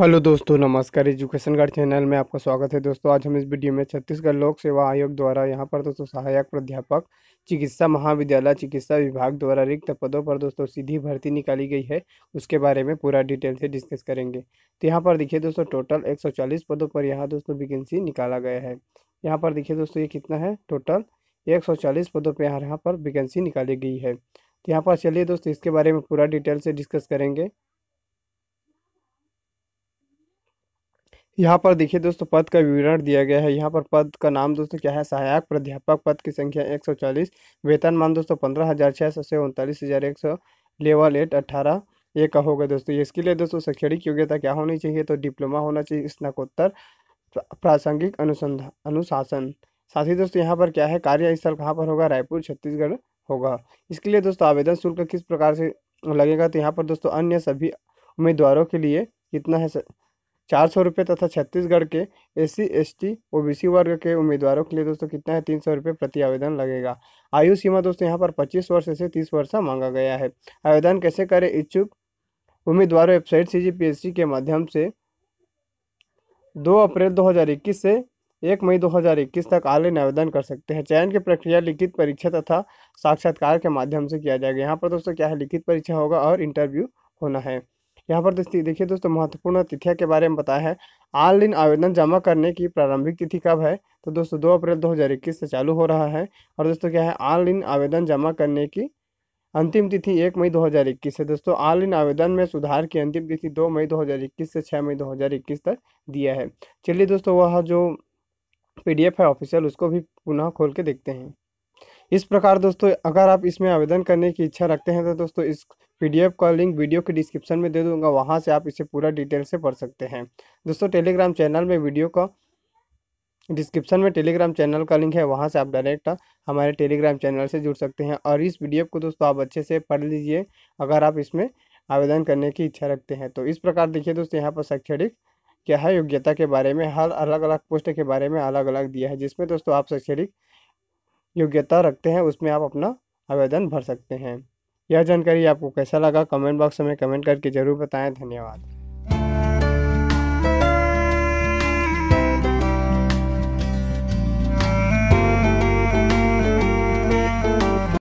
hello दोस्तों नमस्कार education guard channel में आपका स्वागत है दोस्तों आज हम इस वीडियो में छत्तीसगढ़ लोक सेवा आयोग द्वारा यहां पर दोस्तों सहायक प्राध्यापक चिकित्सा महाविद्यालय चिकित्सा विभाग द्वारा रिक्त पदों पर दोस्तों सीधी भर्ती निकाली गई है उसके बारे में पूरा डिटेल से डिस्कस करेंगे तो यहाँ पर देखिए दोस्तों टोटल एक पदों पर यहाँ दोस्तों वैकेंसी निकाला गया है यहाँ पर देखिए दोस्तों ये कितना है टोटल एक पदों पर यहाँ यहाँ पर वैकेंसी निकाली गई है तो यहाँ पर चलिए दोस्तों इसके बारे में पूरा डिटेल से डिस्कस करेंगे यहाँ पर देखिए दोस्तों पद का विवरण दिया गया है यहाँ पर पद का नाम दोस्तों क्या है सहायक प्राध्यापक पद की संख्या एक सौ चालीस वेतनमान दोस्तों पंद्रह हज़ार छः सौ से उनतालीस हज़ार एक सौ लेवल एट अट्ठारह ये का होगा दोस्तों इसके लिए दोस्तों शैक्षणिक योग्यता क्या होनी चाहिए तो डिप्लोमा होना चाहिए स्नाकोत्तर प्रासंगिक अनुसंधान अनुशासन साथ ही दोस्तों यहाँ पर क्या है कार्य स्थल कहाँ पर होगा रायपुर छत्तीसगढ़ होगा इसके लिए दोस्तों आवेदन शुल्क किस प्रकार से लगेगा तो यहाँ पर दोस्तों अन्य सभी उम्मीदवारों के लिए कितना है चार सौ रुपये तथा छत्तीसगढ़ के S C S T O B C वर्ग के उम्मीदवारों के लिए दोस्तों कितना है तीन सौ रुपये प्रति आवेदन लगेगा आयु सीमा दोस्तों यहाँ पर पच्चीस वर्ष से तीस वर्ष मांगा गया है आवेदन कैसे करें इच्छुक उम्मीदवार website C G P S C के माध्यम से दो अप्रैल दो हज़ार इक्कीस से एक मई 2021 तक ऑनलाइन आवेदन कर सकते हैं चयन की प्रक्रिया लिखित परीक्षा तथा साक्षात्कार के माध्यम से किया जाएगा यहाँ पर दोस्तों क्या है लिखित परीक्षा होगा और इंटरव्यू होना है यहाँ पर दोस्ती देखिए दोस्तों महत्वपूर्ण तिथिया के बारे में बताया है ऑनलाइन आवेदन जमा करने की प्रारंभिक तिथि कब है तो दोस्तों दो अप्रैल दो से चालू हो रहा है और दोस्तों क्या है ऑनलाइन आवेदन जमा करने की अंतिम तिथि एक मई 2021 है दोस्तों ऑनलाइन आवेदन में सुधार की अंतिम तिथि दो मई 2021 से छः मई 2021 तक दिया है चलिए दोस्तों वह जो पीडीएफ है ऑफिशियल उसको भी पुनः खोल के देखते हैं इस प्रकार दोस्तों अगर आप इसमें आवेदन करने की इच्छा रखते हैं तो दोस्तों इस पीडीएफ का लिंक वीडियो के डिस्क्रिप्शन में दे दूंगा वहाँ से आप इसे पूरा डिटेल से पढ़ सकते हैं दोस्तों टेलीग्राम चैनल में वीडियो का डिस्क्रिप्शन में टेलीग्राम चैनल का लिंक है वहाँ से आप डायरेक्ट हमारे टेलीग्राम चैनल से जुड़ सकते हैं और इस पी को दोस्तों आप अच्छे से पढ़ लीजिए अगर आप इसमें आवेदन करने की इच्छा रखते हैं तो इस प्रकार देखिए दोस्तों यहाँ पर शैक्षणिक क्या है योग्यता के बारे में हर अलग अलग पोस्ट के बारे में अलग अलग दिया है जिसमें दोस्तों आप शैक्षणिक योग्यता रखते हैं उसमें आप अपना आवेदन भर सकते हैं यह जानकारी आपको कैसा लगा कमेंट बॉक्स में कमेंट करके ज़रूर बताएं धन्यवाद